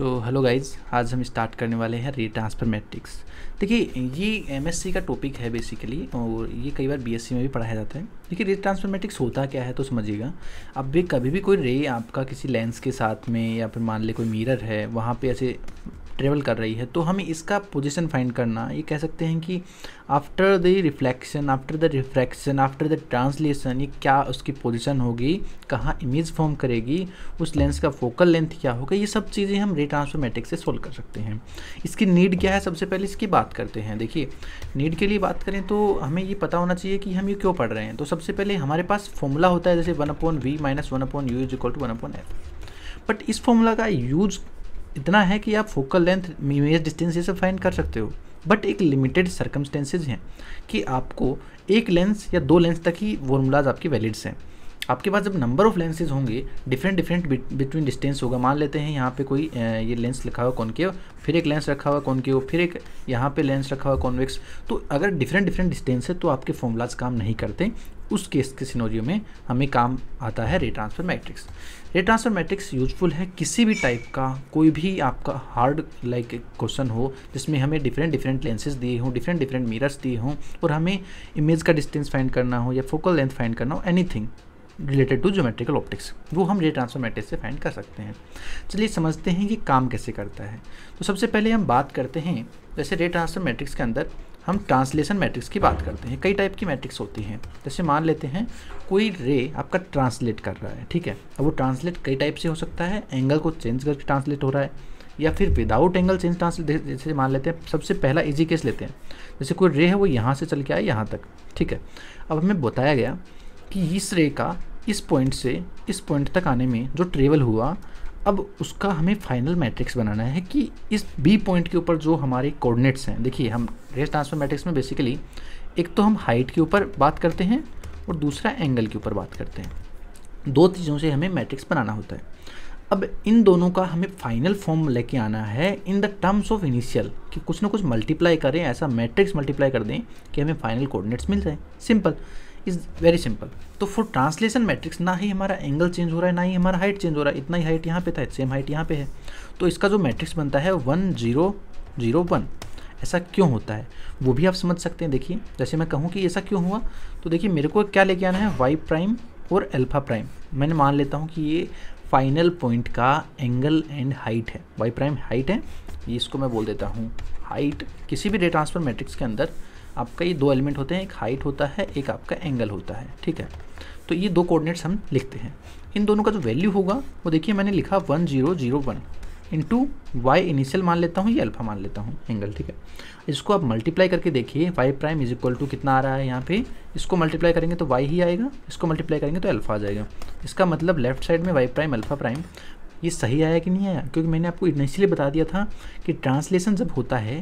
so hello guys आज हम start करने वाले हैं ट्रांसफर मैट्रिक्स देखिए ये एमएससी का टॉपिक है बेसिकली और ये कई बार बीएससी में भी पढ़ाया जाता है देखिए ट्रांसफर मैट्रिक्स होता क्या है तो समझिएगा अब भी कभी भी कोई रे आपका किसी लेंस के साथ में या फिर मान ले कोई मिरर है वहाँ पे ऐसे ट्रेवल कर रही है तो हमें इसका पोजिशन फाइंड करना ये कह सकते हैं कि after the reflection after the refraction after the translation ये क्या उसकी पोजिशन होगी कहाँ इमेज फॉर्म करेगी उस लेंस का फोकल लेंथ क्या होगा ये सब चीज़ें हम रे ट्रांसफॉर्मेटिक से सोल्व कर सकते हैं इसकी नीड क्या है सबसे पहले इसकी बात करते हैं देखिए नीड के लिए बात करें तो हमें ये पता होना चाहिए कि हम ये क्यों पढ़ रहे हैं तो सबसे पहले हमारे पास फॉर्मूला होता है जैसे one upon v minus one upon u is equal to one upon f but इस फॉर्मूला का यूज़ इतना है कि आप फोकल लेंथ इमेज डिस्टेंस ये सब फाइंड कर सकते हो बट एक लिमिटेड सर्कमस्टेंसेज हैं कि आपको एक लेंस या दो लेंस तक ही फॉर्मूलाज आपके वैलिड्स हैं आपके पास जब नंबर ऑफ लेंसेज होंगे डिफरेंट डिफरेंट बिटवीन डिस्टेंस होगा मान लेते हैं यहाँ पे कोई ये लेंस लिखा हुआ कौन के फिर एक लेंस रखा हुआ कौन के फिर एक यहाँ पे लेंस रखा हुआ कॉन्वेक्स तो अगर डिफरेंट डिफरेंट डिस्टेंस है तो आपके फॉर्मूलाज काम नहीं करते उस केस के सिनोरियो में हमें काम आता है ray transfer matrix ray transfer matrix useful है किसी भी टाइप का कोई भी आपका हार्ड लाइक क्वेश्चन हो जिसमें हमें डिफरेंट डिफरेंट लेंसेज दिए हों डिफरेंट डिफरेंट मिरर्स दिए हों और हमें इमेज का डिस्टेंस फाइंड करना हो या फोकल लेंथ फाइंड करना हो any related to geometrical optics वो हम रे ट्रांसफर मैट्रिक्स से फाइंड कर सकते हैं चलिए समझते हैं कि काम कैसे करता है तो सबसे पहले हम बात करते हैं जैसे रे ट्रांसफर मैट्रिक्स के अंदर हम ट्रांसलेशन मैट्रिक्स की बात करते हैं कई टाइप की मैट्रिक्स होती हैं जैसे मान लेते हैं कोई रे आपका ट्रांसलेट कर रहा है ठीक है अब वो ट्रांसलेट कई टाइप से हो सकता है एंगल को चेंज करके ट्रांसलेट हो रहा है या फिर विदाउट एंगल चेंज ट्रांसलेट जैसे मान लेते हैं सबसे पहला इजी केस लेते हैं जैसे कोई रे है वो यहाँ से चल के आए यहाँ तक ठीक है अब हमें बताया गया कि इस रे का इस पॉइंट से इस पॉइंट तक आने में जो ट्रेवल हुआ अब उसका हमें फाइनल मैट्रिक्स बनाना है कि इस बी पॉइंट के ऊपर जो हमारे कोऑर्डिनेट्स हैं देखिए हम रेस ट्रांसफर मैट्रिक्स में बेसिकली एक तो हम हाइट के ऊपर बात करते हैं और दूसरा एंगल के ऊपर बात करते हैं दो चीज़ों से हमें मैट्रिक्स बनाना होता है अब इन दोनों का हमें फाइनल फॉर्म लेके आना है in the terms of initial कि कुछ ना कुछ मल्टीप्लाई करें ऐसा मैट्रिक्स मल्टीप्लाई कर दें कि हमें फाइनल कोऑर्डिनेट्स मिल जाए सिंपल इज़ वेरी सिंपल तो फॉर ट्रांसलेशन मैट्रिक्स ना ही हमारा एंगल चेंज हो रहा है ना ही हमारा हाइट चेंज हो रहा है इतना ही हाइट यहाँ पे था सेम हाइट यहाँ पे है तो इसका जो मैट्रिक्स बनता है वन जीरो जीरो वन ऐसा क्यों होता है वो भी आप समझ सकते हैं देखिए जैसे मैं कहूँ कि ऐसा क्यों हुआ तो देखिए मेरे को क्या लेके आना है वाई प्राइम और एल्फा प्राइम मैंने मान लेता हूँ कि ये फाइनल पॉइंट का एंगल एंड हाइट है वाई प्राइम हाइट है ये इसको मैं बोल देता हूँ हाइट किसी भी डेटा ट्रांसफर मैट्रिक्स के अंदर आपका ये दो एलिमेंट होते हैं एक हाइट होता है एक आपका एंगल होता है ठीक है तो ये दो कोऑर्डिनेट्स हम लिखते हैं इन दोनों का जो वैल्यू होगा वो देखिए मैंने लिखा one zero zero one two y initial मान लेता हूँ या अल्फा मान लेता हूँ एंगल ठीक है इसको आप मल्टीप्लाई करके देखिए y prime is equal to कितना आ रहा है यहाँ पे इसको मल्टीप्लाई करेंगे तो वाई ही आएगा इसको मल्टीप्लाई करेंगे तो अल्फा आ जाएगा इसका मतलब लेफ्ट साइड में वाई प्राइम अल्फा प्राइम ये सही आया कि नहीं आया क्योंकि मैंने आपको इनिशियली बता दिया था कि ट्रांसलेशन जब होता है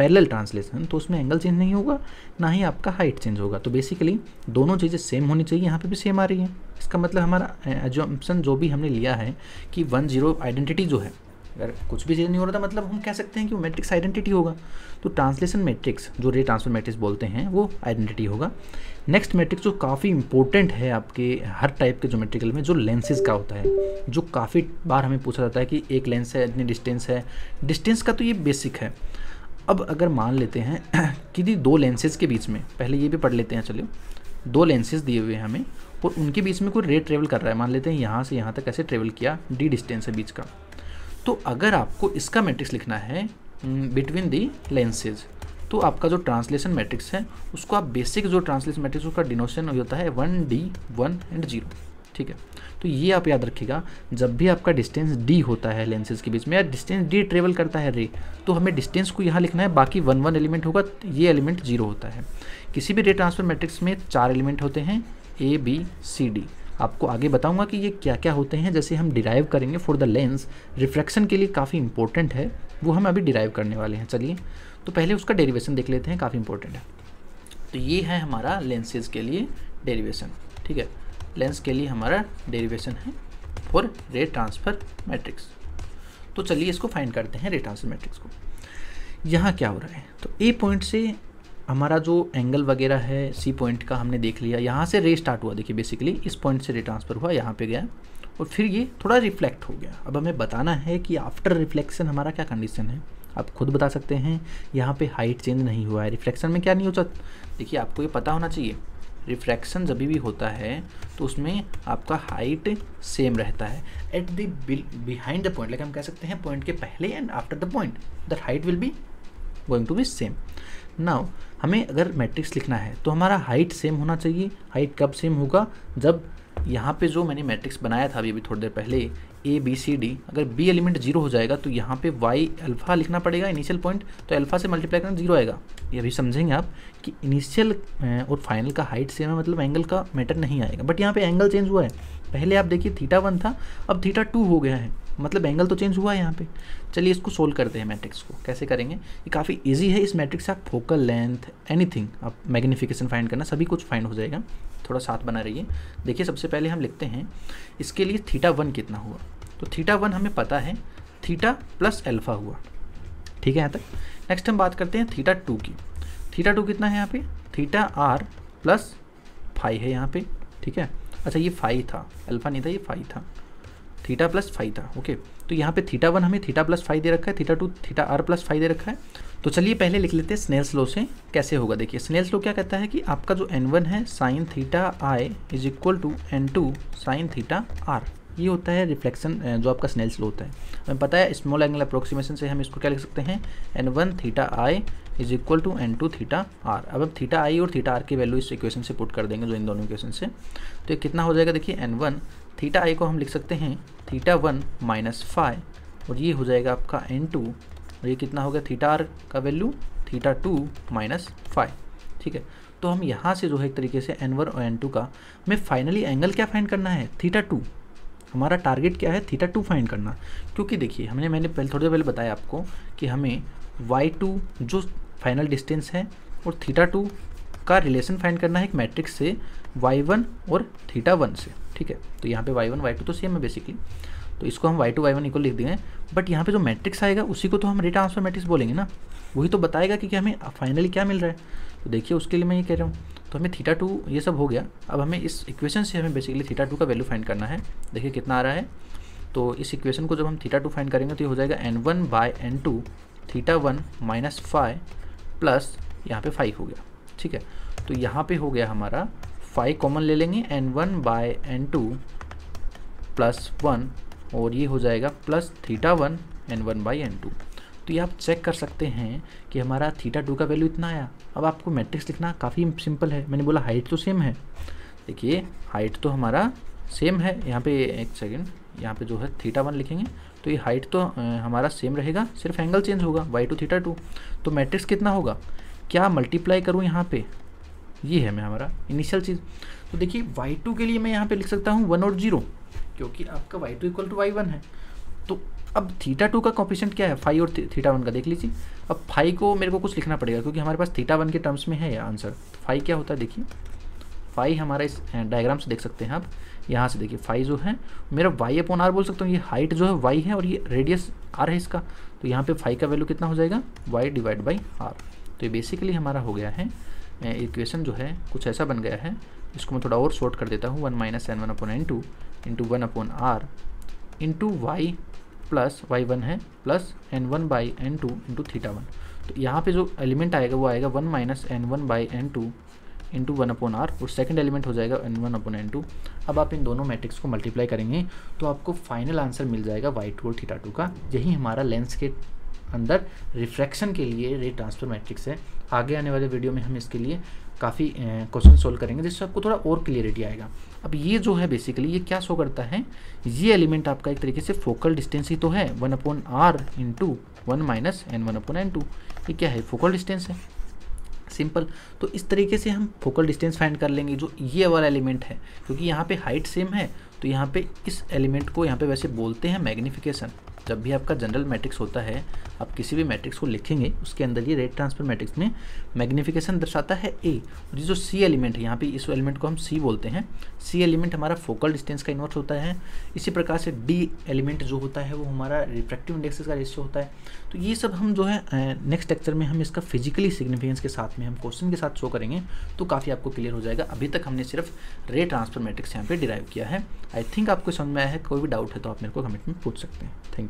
पैरेलल ट्रांसलेशन तो उसमें एंगल चेंज नहीं होगा ना ही आपका हाइट चेंज होगा तो बेसिकली दोनों चीज़ें सेम होनी चाहिए यहाँ पे भी सेम आ रही है इसका मतलब हमारा एजम्पन जो भी हमने लिया है कि वन जीरो आइडेंटिटी जो है अगर कुछ भी चेंज नहीं हो रहा था मतलब हम कह सकते हैं कि वो मैट्रिक्स आइडेंटिटी होगा तो ट्रांसलेशन मैट्रिक्स जो रे ट्रांसफर मैट्रिक्स बोलते हैं वो आइडेंटिटी होगा नेक्स्ट मैट्रिक्स जो काफ़ी इंपॉर्टेंट है आपके हर टाइप के जोमेट्रिकल में जो लेंसेज का होता है जो काफ़ी बार हमें पूछा जाता है कि एक लेंस है इतनी डिस्टेंस है डिस्टेंस का तो ये बेसिक है अब अगर मान लेते हैं कि दी दो लेंसेज के बीच में पहले ये भी पढ़ लेते हैं चलिए दो लेंसेज दिए हुए हैं हमें और उनके बीच में कोई रेट ट्रेवल कर रहा है मान लेते हैं यहाँ से यहाँ तक कैसे ट्रेवल किया डी डिस्टेंस है बीच का तो अगर आपको इसका मैट्रिक्स लिखना है बिटवीन दी लेंसेज तो आपका जो ट्रांसलेशन मैट्रिक्स है उसको आप बेसिक जो ट्रांसलेशन मैट्रिक्स उसका डिनोशन होता है one D one and zero ठीक है तो ये आप याद रखिएगा जब भी आपका डिस्टेंस डी होता है लेंसेज के बीच में या डिस्टेंस डी ट्रेवल करता है रे तो हमें डिस्टेंस को यहाँ लिखना है बाकी वन वन एलिमेंट होगा ये एलिमेंट जीरो होता है किसी भी रे ट्रांसफर मैट्रिक्स में चार एलिमेंट होते हैं ए बी सी डी आपको आगे बताऊंगा कि ये क्या क्या होते हैं जैसे हम डिराइव करेंगे फॉर द लेंस रिफ्रैक्शन के लिए काफ़ी इंपॉर्टेंट है वो हम अभी डिराइव करने वाले हैं चलिए तो पहले उसका डेरिवेशन देख लेते हैं काफ़ी इंपॉर्टेंट है तो ये है हमारा लेंसेज के लिए डेरिवेशन ठीक है लेंस के लिए हमारा डेरिवेशन है फॉर रे ट्रांसफ़र मैट्रिक्स तो चलिए इसको फाइंड करते हैं रे ट्रांसफ़र मैट्रिक्स को यहाँ क्या हो रहा है तो ए पॉइंट से हमारा जो एंगल वगैरह है सी पॉइंट का हमने देख लिया यहाँ से रे स्टार्ट हुआ देखिए बेसिकली इस पॉइंट से रे ट्रांसफ़र हुआ यहाँ पे गया और फिर ये थोड़ा रिफ्लेक्ट हो गया अब हमें बताना है कि आफ्टर रिफ्लेक्शन हमारा क्या कंडीशन है आप खुद बता सकते हैं यहाँ पे हाइट चेंज नहीं हुआ है रिफ्लेक्शन में क्या नहीं हो सकता देखिए आपको ये पता होना चाहिए रिफ्रैक्शन जब भी होता है तो उसमें आपका हाइट सेम रहता है at the behind the point like हम कह सकते हैं पॉइंट के पहले and after the point the height will be going to be same now हमें अगर मैट्रिक्स लिखना है तो हमारा हाइट सेम होना चाहिए हाइट कब सेम होगा जब यहाँ पे जो मैंने मैट्रिक्स बनाया था अभी अभी थोड़ी देर पहले ए बी सी डी अगर बी एलिमेंट जीरो हो जाएगा तो यहाँ पे वाई अल्फ़ा लिखना पड़ेगा इनिशियल पॉइंट तो अल्फ़ा से मल्टीप्लाई करना जीरो आएगा ये अभी समझेंगे आप कि इनिशियल और फाइनल का हाइट सेम है मतलब एंगल का मैटर नहीं आएगा बट यहाँ पे एंगल चेंज हुआ है पहले आप देखिए थीटा वन था अब थीटा टू हो गया है मतलब एंगल तो चेंज हुआ है यहाँ पे चलिए इसको सोल्व करते हैं मैट्रिक्स को कैसे करेंगे ये काफ़ी इजी है इस मैट्रिक्स से आप फोकल लेंथ एनीथिंग आप मैग्नीफिकेशन फाइंड करना सभी कुछ फाइंड हो जाएगा थोड़ा साथ बना रहिए देखिए सबसे पहले हम लिखते हैं इसके लिए थीटा वन कितना हुआ तो थीटा वन हमें पता है थीटा प्लस एल्फ़ा हुआ ठीक है यहाँ तक नेक्स्ट हम बात करते हैं थीटा टू की थीटा टू कितना है यहाँ पे थीटा आर प्लस फाइव है यहाँ पे ठीक है अच्छा ये फाइव था अल्फ़ा नहीं था ये फाइव था थीटा प्लस फाइव था ओके तो यहाँ पे थीटा वन हमें थीटा प्लस फाइव दे रखा है theta two theta r plus five दे रखा है तो चलिए पहले लिख लेते हैं स्नेल्स लो से कैसे होगा देखिए स्नेल्स लो क्या कहता है कि आपका जो एन वन है sine theta i is equal to n two sine theta r ये होता है रिफ्लेक्शन जो आपका स्नेल्स लो होता है हमें पता है स्मॉल एंगल अप्रोक्सीमेशन से हम इसको क्या लिख सकते हैं n one theta i is equal to n two theta r अब अब थीटा आई और थीटा आर की वैल्यू इस इक्वेशन से पुट कर देंगे जो इन दोनों इक्वेशन से तो ये कितना हो जाएगा देखिए एन वन थीटा आई को हम लिख सकते हैं थीटा वन माइनस फाइव और ये हो जाएगा आपका एन टू और ये कितना हो गया थीटा आर का value theta two minus five ठीक है तो हम यहाँ से जो है एक तरीके से एन वन और एन टू का हमें फाइनली एंगल क्या फाइंड करना है थीटा टू हमारा टारगेट क्या है थीटा टू फाइंड करना क्योंकि देखिए हमने मैंने पहले थोड़ी देर पहले बताया आपको कि हमें वाई टू जो फाइनल डिस्टेंस है और थीटा टू का रिलेशन फाइंड करना है एक मैट्रिक्स से वाई वन और थीटा वन से ठीक है तो यहाँ पे वाई वन वाई टू तो सेम है बेसिकली तो इसको हम y two y one equal लिख देंगे बट यहाँ पे जो मैट्रिक्स आएगा उसी को तो हम रेट ट्रांसफर मैट्रिक्स बोलेंगे ना वही तो बताएगा कि, कि हमें फाइनली क्या मिल रहा है तो देखिए उसके लिए मैं ये कह रहा हूँ तो हमें थीटा टू ये सब हो गया अब हमें इस इक्वेशन से हमें बेसिकली थीटा टू का वैल्यू फाइंड करना है देखिए कितना आ रहा है तो इस इक्वेशन को जब हम थीटा टू फाइंड करेंगे तो ये हो जाएगा n one by n two theta one minus five plus यहाँ पे फाइव हो गया ठीक है तो यहाँ पे हो गया हमारा फाइव कॉमन ले लेंगे n one by n two plus one और ये हो जाएगा plus theta one n one by n two तो ये आप चेक कर सकते हैं कि हमारा थीटा टू का वैल्यू इतना आया अब आपको मैट्रिक्स लिखना काफ़ी सिंपल है मैंने बोला हाइट तो सेम है देखिए हाइट तो हमारा सेम है यहाँ पे एक सेकेंड यहाँ पे जो है थीटा वन लिखेंगे तो ये हाइट तो हमारा सेम रहेगा सिर्फ एंगल चेंज होगा वाई टू थीटा टू तो मैट्रिक्स कितना होगा क्या मल्टीप्लाई करूँ यहाँ पे ये है मैं हमारा इनिशियल चीज़ तो देखिए वाई टू के लिए मैं यहाँ पे लिख सकता हूँ वन और जीरो क्योंकि आपका y two equal to y one है तो अब थीटा टू का कॉपिशेंट क्या है फाइव और थीटा वन का देख लीजिए अब फाइव को मेरे को कुछ लिखना पड़ेगा क्योंकि हमारे पास थीटा वन के टर्म्स में है आंसर तो फाइव क्या होता है देखिए फाई हमारा इस डायग्राम से देख सकते हैं आप यहाँ से देखिए फाई जो है मेरा वाई अपॉन आर बोल सकता हूँ ये हाइट जो है वाई है और ये रेडियस आर है इसका तो यहाँ पे फाई का वैल्यू कितना हो जाएगा वाई डिवाइड बाई आर तो ये बेसिकली हमारा हो गया है इक्वेशन जो है कुछ ऐसा बन गया है इसको मैं थोड़ा और शॉर्ट कर देता हूँ one minus n one upon n two into one upon r into y plus y one है plus n one by n two into theta one तो यहाँ पे जो एलिमेंट आएगा वो आएगा one minus n one by n two into one upon r और second element हो जाएगा n one upon n two अब आप इन दोनों मैट्रिक्स को मल्टीप्लाई करेंगे तो आपको फाइनल आंसर मिल जाएगा वाई टू और थीटा टू का यही हमारा लेंस के अंदर रिफ्रैक्शन के लिए रे ट्रांसफर मैट्रिक्स है आगे आने वाले वीडियो में हम इसके लिए काफ़ी क्वेश्चन सोल्व करेंगे जिससे आपको थोड़ा और क्लियरिटी आएगा अब ये जो है बेसिकली ये क्या शो करता है ये एलिमेंट आपका एक तरीके से फोकल डिस्टेंस ही तो है one upon r into one minus n one upon n two ये क्या है फोकल डिस्टेंस है सिंपल तो इस तरीके से हम फोकल डिस्टेंस फाइंड कर लेंगे जो ये वाला एलिमेंट है क्योंकि यहाँ पे हाइट सेम है तो यहाँ पे इस एलिमेंट को यहाँ पे वैसे बोलते हैं मैग्नीफिकेशन जब भी आपका जनरल मैट्रिक्स होता है आप किसी भी मैट्रिक्स को लिखेंगे उसके अंदर ये रेड ट्रांसफर मैट्रिक्स में मैग्निफिकेशन दर्शाता है ए और ये जो सी एलिमेंट है यहाँ पे इस एलिमेंट को हम सी बोलते हैं सी एलिमेंट हमारा फोकल डिस्टेंस का इन्वर्स होता है इसी प्रकार से डी एलिमेंट जो होता है वो हमारा रिफ्रैक्टिव इंडेक्सेस का रेशियो होता है तो ये सब हम जो है नेक्स्ट लेक्चर में हम इसका फिजिकली सिग्निफिकेंस के साथ में हम क्वेश्चन के साथ शो करेंगे तो काफ़ी आपको क्लियर हो जाएगा अभी तक हमने सिर्फ रे ट्रांसफर मैट्रिक्स यहाँ पे डिराइव किया है आई थिंक आपको समझ में आया है कोई भी डाउट है तो आप मेरे को कमेंट में पूछ सकते हैं थैंक यू